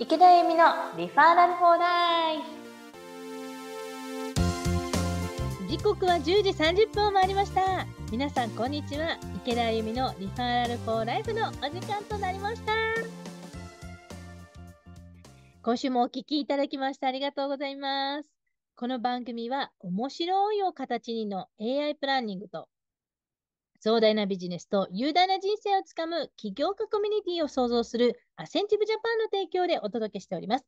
池田恵美のリファーラルフォーライフ時刻は10時30分を回りました皆さんこんにちは池田恵美のリファーラルフォーライフのお時間となりました今週もお聞きいただきましてありがとうございますこの番組は面白いを形にの AI プランニングと壮大なビジネスと雄大な人生をつかむ起業家コミュニティを創造するアセンティブジャパンの提供でお届けしております。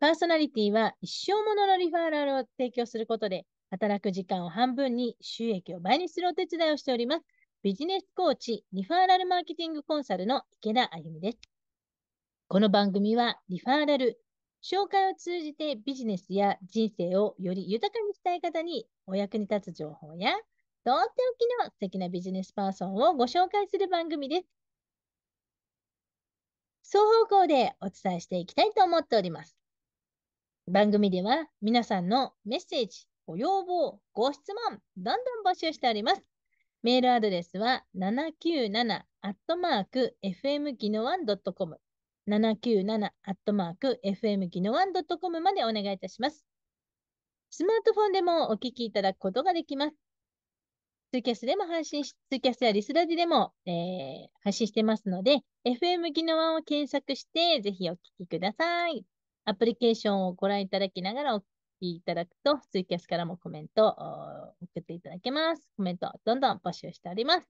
パーソナリティは一生もののリファーラルを提供することで、働く時間を半分に収益を倍にするお手伝いをしております。ビジネスコーチ、リファーラルマーケティングコンサルの池田あゆみです。この番組はリファーラル、紹介を通じてビジネスや人生をより豊かにしたい方にお役に立つ情報やとっておきの素敵なビジネスパーソンをご紹介する番組です。双方向でお伝えしていきたいと思っております。番組では皆さんのメッセージ、ご要望、ご質問、どんどん募集しております。メールアドレスは797アットマーク FM 技能 1.com 797アットマーク FM 技能 1.com までお願いいたします。スマートフォンでもお聞きいただくことができます。ツイキャスでも配信し、ツイキャスやリスラジでも、えー、配信してますので、FM 技能を検索して、ぜひお聞きください。アプリケーションをご覧いただきながらお聞きいただくと、ツイキャスからもコメントを送っていただけます。コメントどんどん募集しております。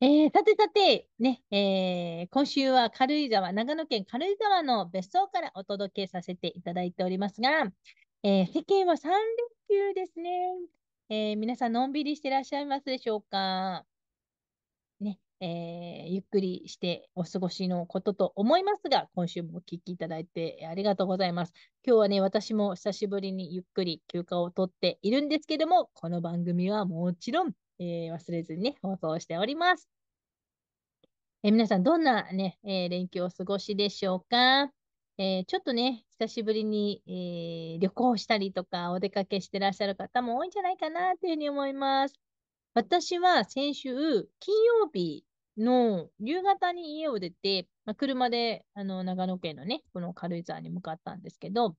えー、さてさて、ね、えー、今週は軽井沢、長野県軽井沢の別荘からお届けさせていただいておりますが、えー、世間は3連休ですね。えー、皆さん、のんびりしてらっしゃいますでしょうかね、えー、ゆっくりしてお過ごしのことと思いますが、今週もお聞きいただいてありがとうございます。今日はね、私も久しぶりにゆっくり休暇を取っているんですけども、この番組はもちろん、えー、忘れずにね、放送しております。え皆さん、どんなね、え連休をお過ごしでしょうかえー、ちょっとね、久しぶりに、えー、旅行したりとか、お出かけしてらっしゃる方も多いんじゃないかなというふうに思います。私は先週、金曜日の夕方に家を出て、まあ、車であの長野県のね、この軽井沢に向かったんですけど、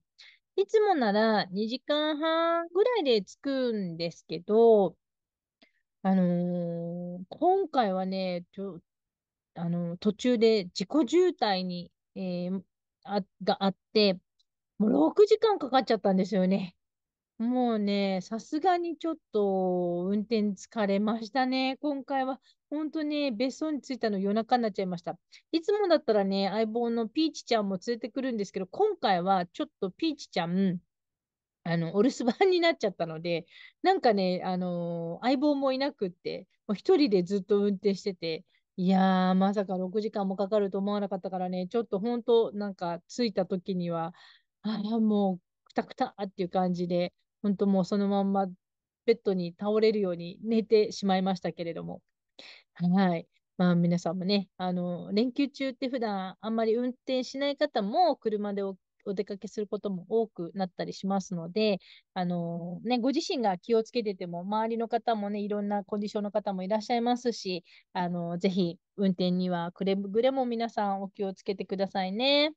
いつもなら2時間半ぐらいで着くんですけど、あのー、今回はね、あのー、途中で自己渋滞に、えー、あ、があって、もう6時間かかっちゃったんですよね。もうね、さすがにちょっと運転疲れましたね。今回は本当に別荘に着いたの夜中になっちゃいました。いつもだったらね、相棒のピーチちゃんも連れてくるんですけど、今回はちょっとピーチちゃん、あの、お留守番になっちゃったので、なんかね、あの相棒もいなくって、もう一人でずっと運転してて、いやー、まさか6時間もかかると思わなかったからね、ちょっと本当、なんか着いた時には、ああ、もう、くたくたっていう感じで、本当もうそのまんまベッドに倒れるように寝てしまいましたけれども。はい。まあ皆さんもね、あの、連休中って普段あんまり運転しない方も車でおお出かけすることも多くなったりしますので、あのね、ご自身が気をつけてても、周りの方もね、いろんなコンディションの方もいらっしゃいますし、あのぜひ運転にはくれぐれも皆さんお気をつけてくださいね。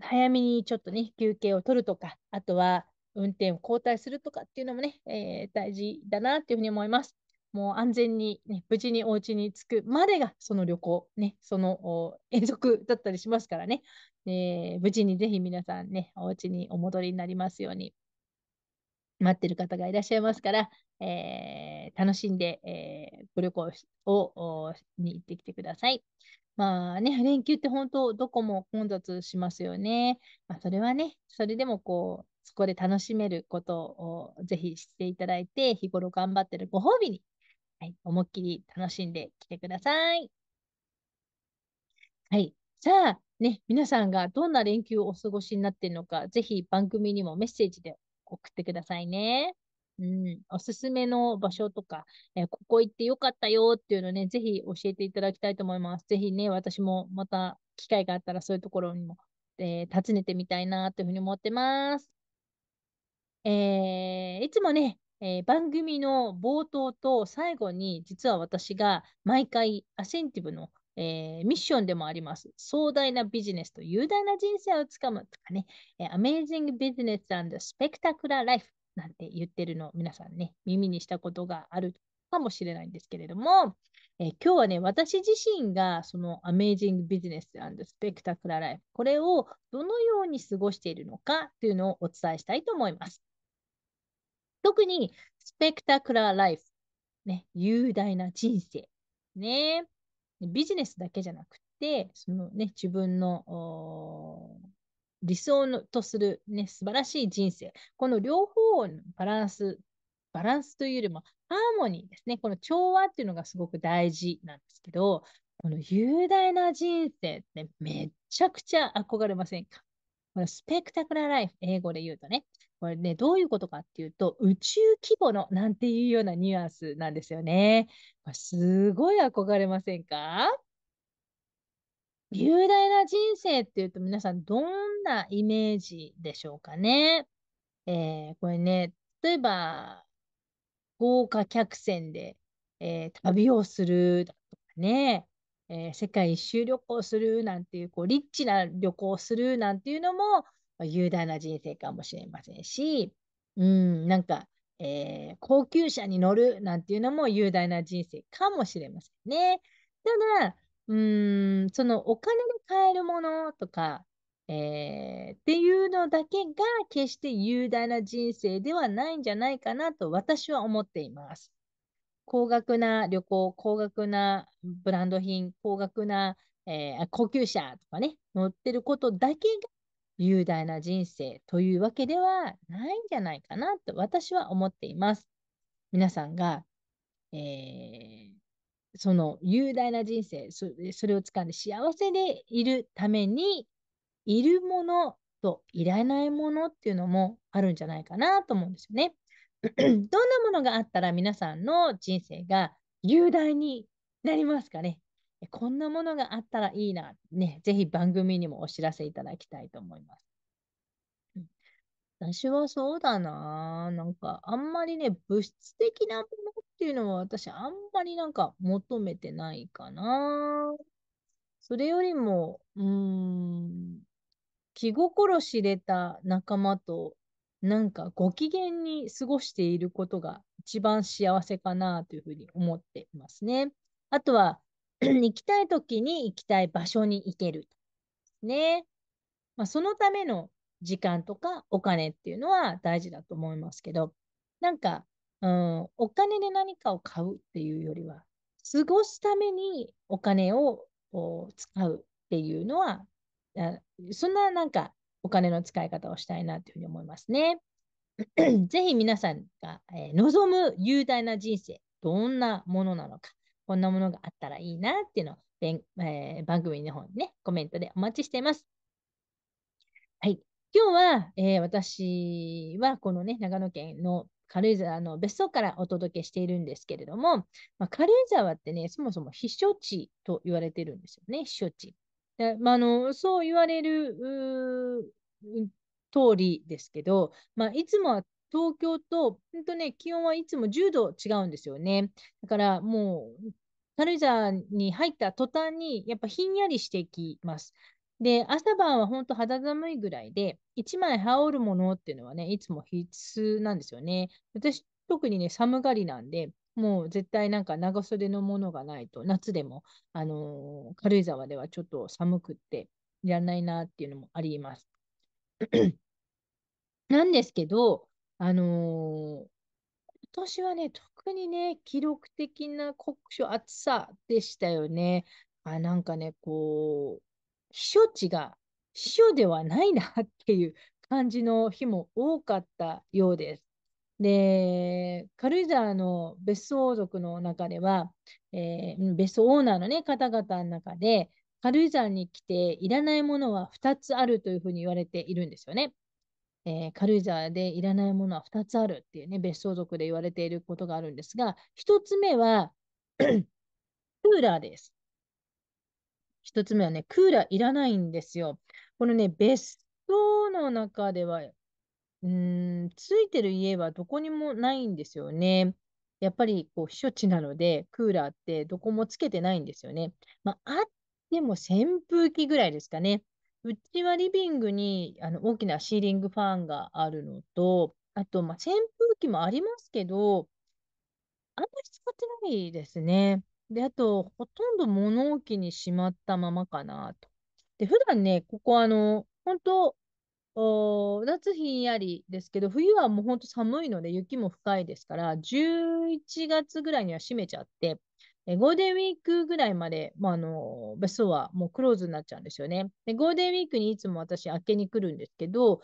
早めにちょっとね、休憩を取るとか、あとは運転を交代するとかっていうのもね、えー、大事だなっていうふうに思います。もう安全に、ね、無事にお家に着くまでがその旅行、ね、その永続 だったりしますからね、えー、無事にぜひ皆さんね、お家にお戻りになりますように、待ってる方がいらっしゃいますから、えー、楽しんで、えー、ご旅行をに行ってきてください。まあね、連休って本当、どこも混雑しますよね。まあ、それはね、それでもこう、そこで楽しめることをぜひしていただいて、日頃頑張ってるご褒美にはい、思いっきり楽しんできてください。はい。ゃあ、ね、皆さんがどんな連休をお過ごしになっているのか、ぜひ番組にもメッセージで送ってくださいね。うん、おすすめの場所とか、えー、ここ行ってよかったよっていうのね、ぜひ教えていただきたいと思います。ぜひね、私もまた機会があったらそういうところにも、えー、訪ねてみたいなというふうに思ってます。えー、いつもね、えー、番組の冒頭と最後に、実は私が毎回アセンティブの、えー、ミッションでもあります。壮大なビジネスと雄大な人生をつかむとかね、えー、ジングビジネススペクタクラ s s a n なんて言ってるの、皆さんね、耳にしたことがあるかもしれないんですけれども、えー、今日はね、私自身がそのアメージングビジネススペクタクラ n d s p これをどのように過ごしているのかというのをお伝えしたいと思います。特に、スペクタクラーライフ。ね、雄大な人生。ね。ビジネスだけじゃなくて、そのね、自分の理想のとする、ね、素晴らしい人生。この両方のバランス、バランスというよりもハーモニーですね。この調和っていうのがすごく大事なんですけど、この雄大な人生ってめちゃくちゃ憧れませんかこのスペクタクラーライフ、英語で言うとね。これね、どういうことかっていうと、宇宙規模のなんていうようなニュアンスなんですよね。すごい憧れませんか雄大な人生っていうと皆さんどんなイメージでしょうかね。えー、これね、例えば、豪華客船で、えー、旅をするだとかね、えー、世界一周旅行するなんていう、こう、リッチな旅行をするなんていうのも、ま雄大な人生かもしれませんし、うん、なんか、えー、高級車に乗るなんていうのも雄大な人生かもしれませんね。ただ、うん、そのお金で買えるものとか、えー、っていうのだけが決して雄大な人生ではないんじゃないかなと私は思っています。高額な旅行、高額なブランド品、高額な、えー、高級車とかね、乗ってることだけが雄大な人生というわけではないんじゃないかなと私は思っています。皆さんが、えー、その雄大な人生、それをかんで幸せでいるために、いるものといらないものっていうのもあるんじゃないかなと思うんですよね。どんなものがあったら皆さんの人生が雄大になりますかねこんなものがあったらいいな、ね、ぜひ番組にもお知らせいただきたいと思います。私はそうだな。なんか、あんまりね、物質的なものっていうのは私、あんまりなんか求めてないかな。それよりも、うーん、気心知れた仲間と、なんかご機嫌に過ごしていることが一番幸せかなというふうに思っていますね。あとは、行きたい時に行きたい場所に行ける。ね。まあ、そのための時間とかお金っていうのは大事だと思いますけど、なんか、うん、お金で何かを買うっていうよりは、過ごすためにお金を使うっていうのは、そんななんかお金の使い方をしたいなというふうに思いますね。ぜひ皆さんが、え望む雄大な人生、どんなものなのか、こんなものがあったらいいなっていうのを、えー、番組の方にね、コメントでお待ちしています。はい。今日は、えー、私はこのね、長野県の軽井沢の別荘からお届けしているんですけれども、まあ、軽井沢ってね、そもそも避暑地と言われてるんですよね、避暑地。でまあ、のそう言われる通りですけど、まあ、いつもは東京と、本当ね、気温はいつも10度違うんですよね。だからもう軽ルジャーに入った途端に、やっぱひんやりしてきます。で、朝晩は本当肌寒いぐらいで、1枚羽織るものっていうのはね、いつも必須なんですよね。私、特にね、寒がりなんで、もう絶対なんか長袖のものがないと、夏でも、あのー、軽井沢ではちょっと寒くっていらないなっていうのもあります。なんですけど、あのー、今年はね、特にね、記録的な酷暑、暑さでしたよね。あ、なんかね、こう、避暑地が避暑ではないなっていう感じの日も多かったようです。で、軽井沢の別荘族の中では、えー、別荘オーナーの、ね、方々の中で、軽井沢に来ていらないものは2つあるというふうに言われているんですよね。えー、軽井沢でいらないものは2つあるっていうね、別荘族で言われていることがあるんですが、1つ目は クーラーです。1つ目はね、クーラーいらないんですよ。このね、別荘の中では、うん、ついてる家はどこにもないんですよね。やっぱりこう避暑地なので、クーラーってどこもつけてないんですよね。まあ、あっても扇風機ぐらいですかね。うちはリビングにあの大きなシーリングファンがあるのと、あと、まあ、扇風機もありますけど、あんまり使ってないですね。で、あと、ほとんど物置にしまったままかなと。で、普段ね、ここあの、本当お夏ひんやりですけど、冬はもう本当寒いので雪も深いですから、11月ぐらいには閉めちゃって、えゴールデンウィークぐらいまで、まあ、あの別荘はもうクローズになっちゃうんですよね。でゴールデンウィークにいつも私、明けに来るんですけど、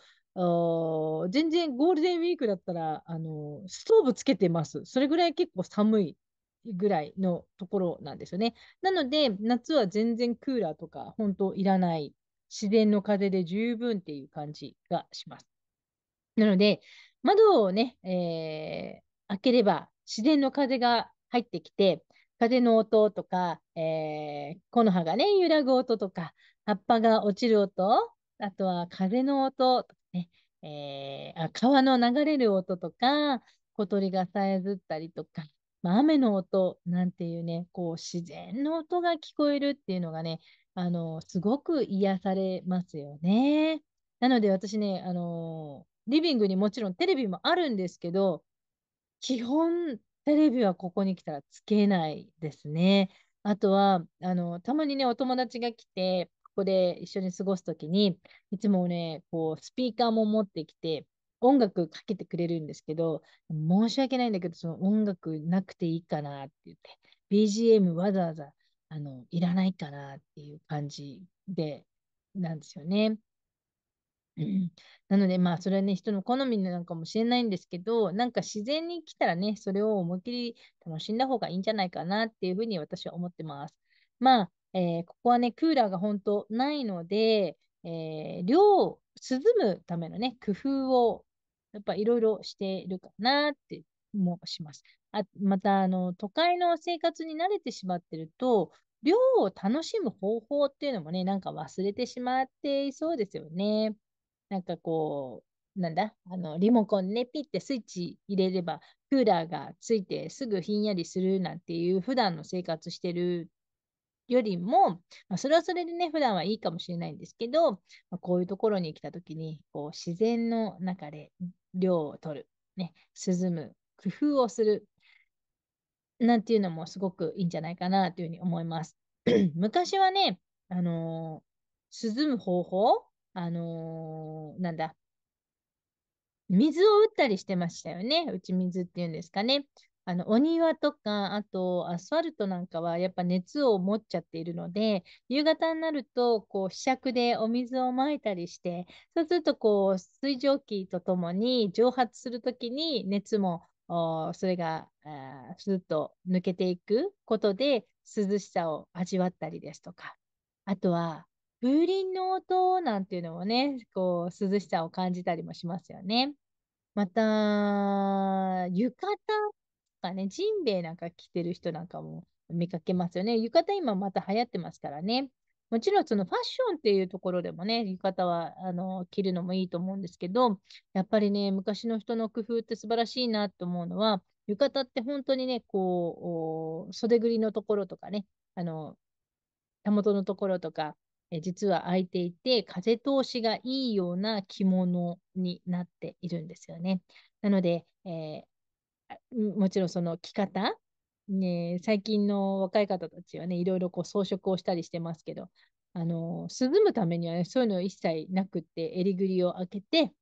全然ゴールデンウィークだったら、あのストーブつけてます。それぐらい結構寒いぐらいのところなんですよね。なので、夏は全然クーラーとか本当いらない、自然の風で十分っていう感じがします。なので、窓をね、えー、開ければ自然の風が入ってきて、風の音とか、えー、木の葉がね、揺らぐ音とか、葉っぱが落ちる音、あとは風の音ね、えー、あ川の流れる音とか、小鳥がさえずったりとか、まあ、雨の音なんていうね、こう自然の音が聞こえるっていうのがね、あの、すごく癒されますよね。なので私ね、あのー、リビングにもちろんテレビもあるんですけど、基本テレビはここに来たらつけないですね。あとは、あの、たまにね、お友達が来て、ここで一緒に過ごすときに、いつもね、こう、スピーカーも持ってきて、音楽かけてくれるんですけど、申し訳ないんだけど、その音楽なくていいかなって言って、BGM わざわざ、あの、いらないかなっていう感じで、なんですよね。うん、なので、まあ、それはね、人の好みなのかもしれないんですけど、なんか自然に来たらね、それを思いっきり楽しんだ方がいいんじゃないかなっていうふうに私は思ってます。まあ、えー、ここはね、クーラーが本当ないので、えー、量を涼むためのね、工夫をやっぱいろいろしてるかなってもします。あまたあの、都会の生活に慣れてしまってると、量を楽しむ方法っていうのもね、なんか忘れてしまっていそうですよね。なんかこう、なんだ、あの、リモコンね、ピッてスイッチ入れれば、クーラーがついてすぐひんやりするなんていう普段の生活してるよりも、まあ、それはそれでね、普段はいいかもしれないんですけど、まあ、こういうところに来たときに、こう、自然の中で涼を取る、ね、涼む、工夫をする、なんていうのもすごくいいんじゃないかなというふうに思います。昔はね、あのー、涼む方法あのー、なんだ、水を打ったりしてましたよね。打ち水っていうんですかね。あの、お庭とか、あと、アスファルトなんかは、やっぱ熱を持っちゃっているので、夕方になると、こう、ひしゃくでお水をまいたりして、そうすると、こう、水蒸気とともに蒸発するときに、熱も、それが、スーッと抜けていくことで、涼しさを味わったりですとか、あとは、風鈴の音なんていうのもね、こう、涼しさを感じたりもしますよね。また、浴衣とかね、ジンベエなんか着てる人なんかも見かけますよね。浴衣今また流行ってますからね。もちろんそのファッションっていうところでもね、浴衣はあの着るのもいいと思うんですけど、やっぱりね、昔の人の工夫って素晴らしいなと思うのは、浴衣って本当にね、こう、袖ぐりのところとかね、あの、たもとのところとか、え実は開いていて、風通しがいいような着物になっているんですよね。なので、えー、もちろんその着方、ね、最近の若い方たちはね、いろいろこう装飾をしたりしてますけど、あの涼むためには、ね、そういうの一切なくって、襟ぐりを開けて、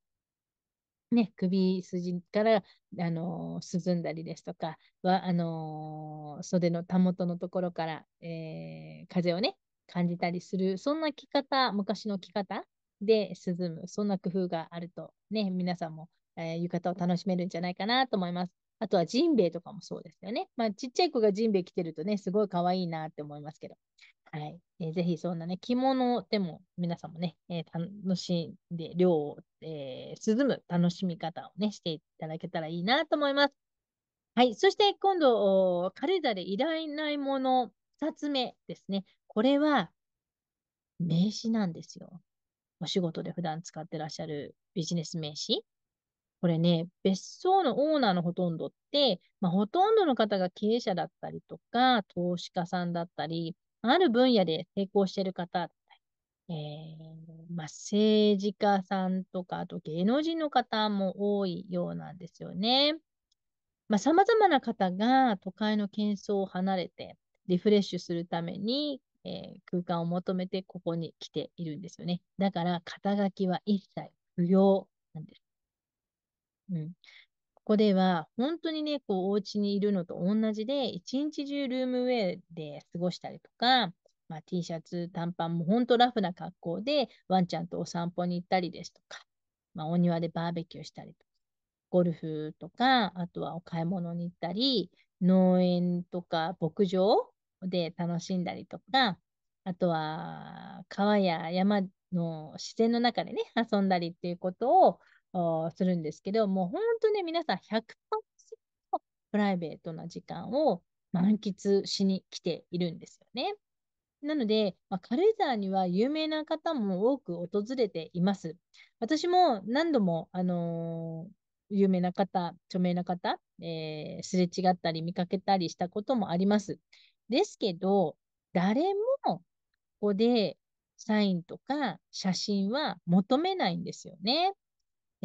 ね、首筋からあの涼んだりですとかはあの袖のたもとのところから、えー、風をね感じたりする、そんな着方、昔の着方で涼む、そんな工夫があると、ね、皆さんも、えー、浴衣を楽しめるんじゃないかなと思います。あとはジンベエとかもそうですよね。まあ、ちっちゃい子がジンベエ着てるとね、すごい可愛いなって思いますけど。はい。えー、ぜひそんなね、着物でも皆さんもね、えー、楽しんで、涼を、えー、涼む楽しみ方をね、していただけたらいいなと思います。はい。そして今度、カレンダでいないもの2つ目ですね。これは名詞なんですよ。お仕事で普段使ってらっしゃるビジネス名詞。これね、別荘のオーナーのほとんどって、まあ、ほとんどの方が経営者だったりとか、投資家さんだったり、ある分野で成功してる方だったり、えー、まあ、政治家さんとか、あと芸能人の方も多いようなんですよね。まあ、様々な方が都会の喧騒を離れてリフレッシュするためにえー、空間を求めてここに来ているんですよね。だから、肩書きは一切不要なんです。うん。ここでは、本当にね、こう、お家にいるのと同じで、一日中ルームウェイで過ごしたりとか、まあ、T シャツ、短パンも本当ラフな格好で、ワンちゃんとお散歩に行ったりですとか、まあ、お庭でバーベキューしたりとか、ゴルフとか、あとはお買い物に行ったり、農園とか牧場で楽しんだりとか、あとは川や山の自然の中でね、遊んだりっていうことをするんですけど、もう本当ね、皆さん100%プライベートな時間を満喫しに来ているんですよね。なので、まあ、軽井沢には有名な方も多く訪れています。私も何度も、あのー、有名な方、著名な方、えー、すれ違ったり見かけたりしたこともあります。ですけど、誰もここでサインとか写真は求めないんですよね。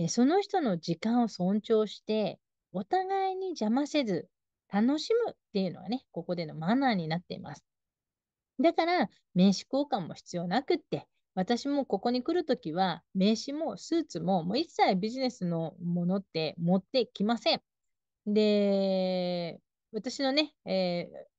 その人の時間を尊重して、お互いに邪魔せず楽しむっていうのはね、ここでのマナーになっています。だから、名刺交換も必要なくって、私もここに来るときは、名刺もスーツも、もう一切ビジネスのものって持ってきません。で、私のね、えー、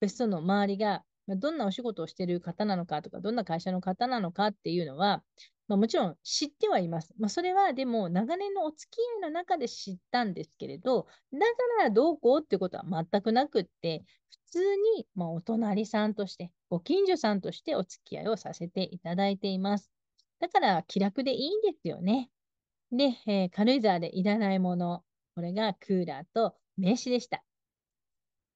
別荘の周りが、まあ、どんなお仕事をしている方なのかとか、どんな会社の方なのかっていうのは、まあ、もちろん知ってはいます。まあ、それはでも長年のお付き合いの中で知ったんですけれど、だからどうこうっていうことは全くなくって、普通にまお隣さんとして、ご近所さんとしてお付き合いをさせていただいています。だから気楽でいいんですよね。で、えー、軽井沢でいらないもの、これがクーラーと名刺でした。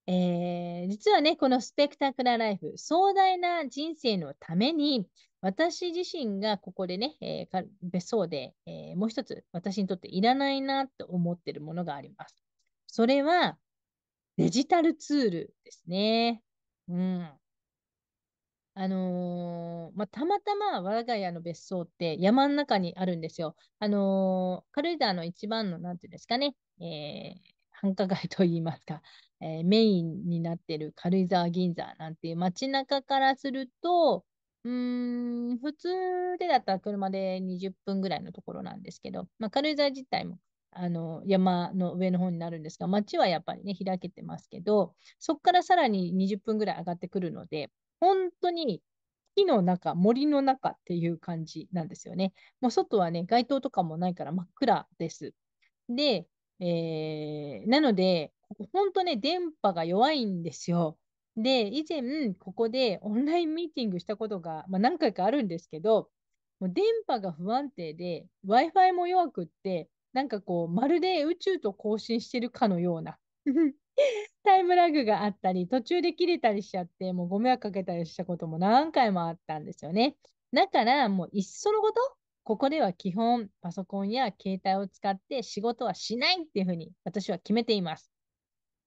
えー、実はね、このスペクタクラライフ、壮大な人生のために、私自身がここでね、えー、別荘で、えー、もう一つ私にとっていらないなと思っているものがあります。それはデジタルツールですね。うん。あのー、まあ、たまたま我が家の別荘って山の中にあるんですよ。あのー、軽井沢の一番の、なんていうんですかね、えー、繁華街といいますか、えー、メインになってる軽井沢銀座なんていう街中からすると、うん、普通でだったら車で20分ぐらいのところなんですけど、まあ、軽井沢自体もあの山の上の方になるんですが、街はやっぱりね、開けてますけど、そこからさらに20分ぐらい上がってくるので、本当に木の中、森の中っていう感じなんですよね。もう外はね、街灯とかもないから真っ暗です。で、えー、なので、ここ本当ね、電波が弱いんですよ。で、以前、ここでオンラインミーティングしたことが、まあ、何回かあるんですけど、もう電波が不安定で、Wi-Fi も弱くって、なんかこう、まるで宇宙と交信してるかのような タイムラグがあったり、途中で切れたりしちゃって、もうご迷惑かけたりしたことも何回もあったんですよね。だから、もういっそのこと、ここでは基本、パソコンや携帯を使って仕事はしないっていうふうに私は決めています。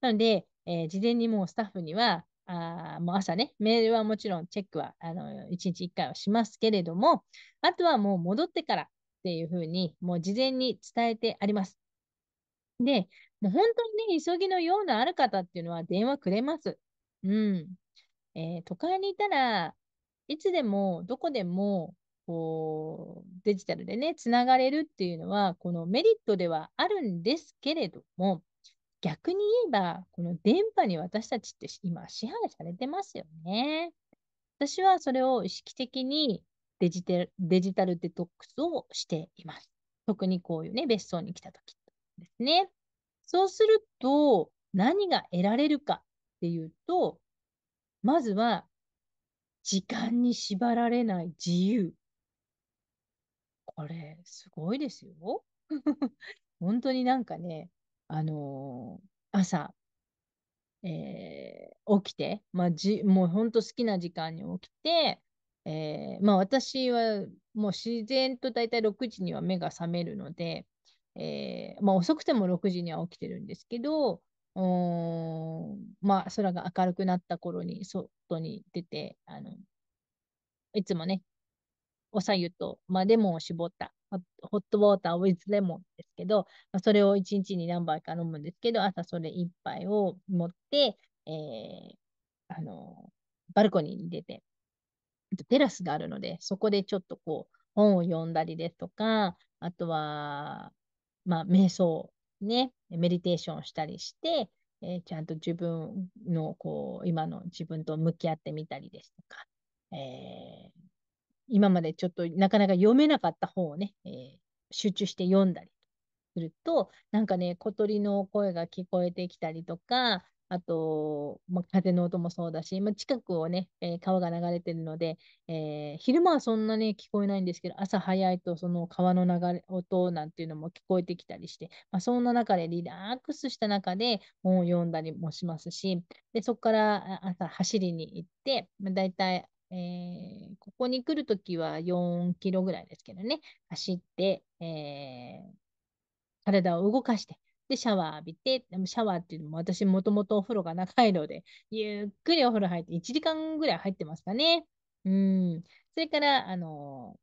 なので、えー、事前にもうスタッフには、あもう朝ね、メールはもちろんチェックはあの1日1回はしますけれども、あとはもう戻ってからっていうふうに、もう事前に伝えてあります。で、もう本当にね、急ぎのようなある方っていうのは電話くれます。うん。えー、都会にいたらいつでもどこでもこう、デジタルでね、つながれるっていうのは、このメリットではあるんですけれども、逆に言えば、この電波に私たちって今支配されてますよね。私はそれを意識的にデジタルデジタルデトックスをしています。特にこういうね、別荘に来た時ですね。そうすると、何が得られるかっていうと、まずは、時間に縛られない自由。これ、すごいですよ。本当になんかね、あのー朝、えー起きて、まあ、じ、もう本当好きな時間に起きて、えーまあ私はもう自然と大体6時には目が覚めるので、えーまあ遅くても6時には起きてるんですけど、うんまあ空が明るくなった頃に外に出て、あの、いつもね、おさゆと、まあ、レモンを絞ったホットウォーターウィズレモンですけど、まあ、それを1日に何杯か飲むんですけど、朝それ1杯を持って、えー、あの、バルコニーに出て、テラスがあるので、そこでちょっとこう、本を読んだりですとか、あとは、まあ、瞑想、ね、メディテーションしたりして、えー、ちゃんと自分の、こう、今の自分と向き合ってみたりですとか、えー、今までちょっとなかなか読めなかった本をね、えー、集中して読んだりすると、なんかね、小鳥の声が聞こえてきたりとか、あと、まあ、風の音もそうだし、まあ、近くをね、えー、川が流れてるので、えー、昼間はそんなに聞こえないんですけど、朝早いとその川の流れ音なんていうのも聞こえてきたりして、まあ、そんな中でリラックスした中で本を読んだりもしますし、でそこから朝走りに行って、まあ、大体えー、ここに来るときは4キロぐらいですけどね、走って、えー、体を動かして、で、シャワー浴びて、でもシャワーっていうのも私もともとお風呂が長いので、ゆっくりお風呂入って、1時間ぐらい入ってますかね。うん。それから、あの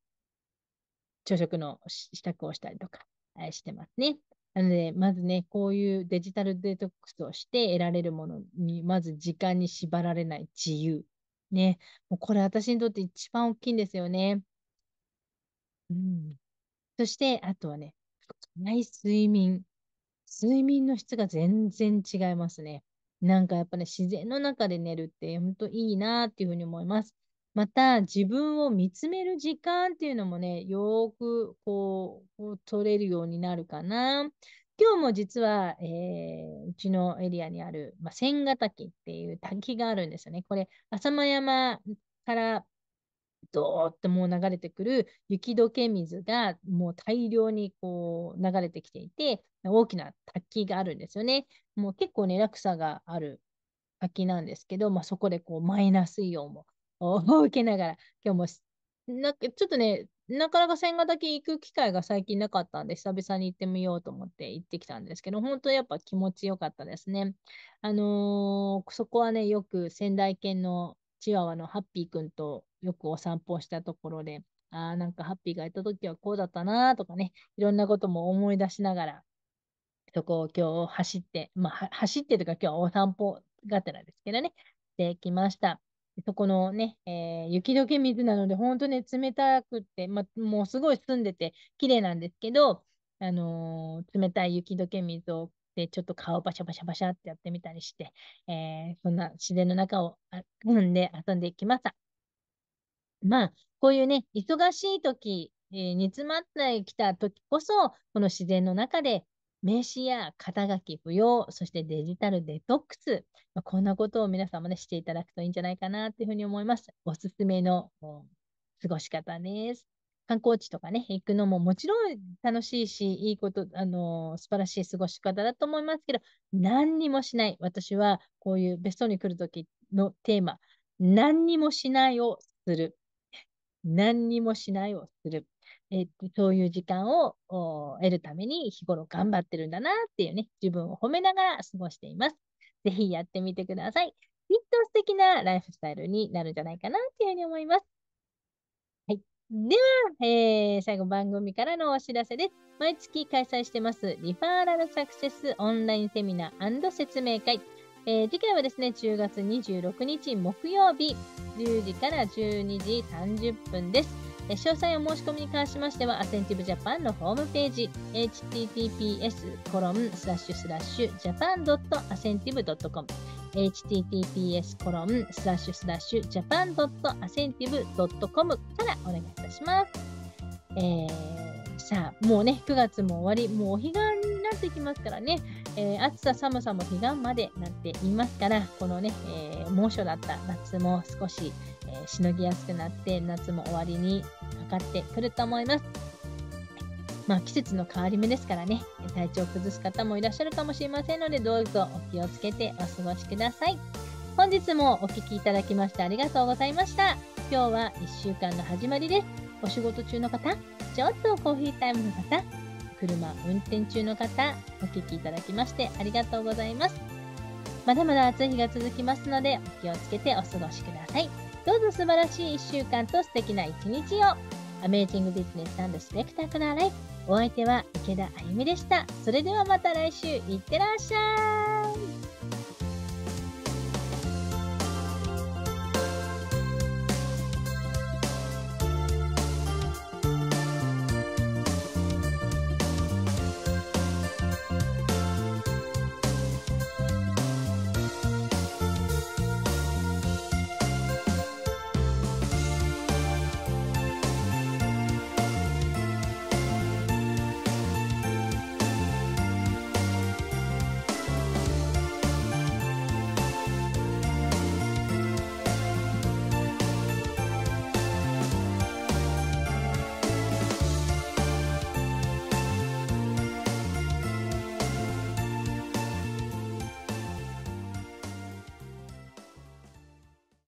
朝食の支度をしたりとか、えしてますね。なので、まずね、こういうデジタルデトックスをして得られるものに、まず時間に縛られない自由。ね、もうこれ私にとって一番大きいんですよね。うん。そして、あとはね、ない睡眠。睡眠の質が全然違いますね。なんかやっぱね、自然の中で寝るって、本当いいなっていうふうに思います。また、自分を見つめる時間っていうのもね、よーくこう、こう取れるようになるかな。今日も実は、えー、うちのエリアにある、まあ、千ヶ滝っていう滝があるんですよね。これ、浅間山からどーっともう流れてくる雪解け水がもう大量にこう流れてきていて、大きな滝があるんですよね。もう結構ね、落差がある滝なんですけど、まあ、そこでこうマイナスイオンを受けながら、今日もなんかちょっとね、なかなか千だけ行く機会が最近なかったんで、久々に行ってみようと思って行ってきたんですけど、本当やっぱ気持ちよかったですね。あのー、そこはね、よく仙台犬のチワワのハッピーくんとよくお散歩したところで、ああ、なんかハッピーがいた時はこうだったなとかね、いろんなことも思い出しながら、そこを今日走って、まあ、走ってとか今日はお散歩がてらですけどね、してきました。そこのね、えー、雪解け水なので、本当ね、冷たくって、ま、もうすごい澄んでて、綺麗なんですけど、あのー、冷たい雪解け水を、で、ちょっと顔バシャバシャバシャってやってみたりして、えー、そんな自然の中を踏んで遊んでいきました。まあ、こういうね、忙しい時、えー、煮詰まってきた時こそ、この自然の中で名刺や肩書き不要、そしてデジタルデトックス、まあ、こんなことを皆さもね、していただくといいんじゃないかなというふうに思います。おすすめの過ごし方です。観光地とかね、行くのももちろん楽しいし、いいこと、あのー、素晴らしい過ごし方だと思いますけど、何にもしない。私はこういう別荘に来るときのテーマ、何にもしないをする。何にもしないをする。えー、そういう時間を得るために日頃頑張ってるんだなっていうね、自分を褒めながら過ごしています。ぜひやってみてください。きっと素敵なライフスタイルになるんじゃないかなっていうふうに思います。はい。では、えー、最後番組からのお知らせです。毎月開催してます、リファーラルサクセスオンラインセミナー説明会。えー、次回はですね、10月26日木曜日、10時から12時30分です。詳細お申し込みに関しましては、アセンティブジャパンのホームページ、https j a p a n a s e n t i v e c o m https j a p a n a s e n t i v e c o m からお願いいたします。えー、さあ、もうね、9月も終わり、もうお彼岸になってきますからね。えー、暑さ寒さも彼岸までなっていますから、このね、えー、猛暑だった夏も少し、えー、しのぎやすくなって、夏も終わりにかかってくると思います。まあ、季節の変わり目ですからね、体調を崩す方もいらっしゃるかもしれませんので、どうぞお気をつけてお過ごしください。本日もお聴きいただきましてありがとうございました。今日は1週間の始まりです。お仕事中の方、ちょっとコーヒータイムの方、車運転中の方、お聞きいただきましてありがとうございます。まだまだ暑い日が続きますので、お気をつけてお過ごしください。どうぞ素晴らしい1週間と素敵な1日を。アメージングビジネススペクタクラーライフ。お相手は池田あゆみでした。それではまた来週、いってらっしゃい。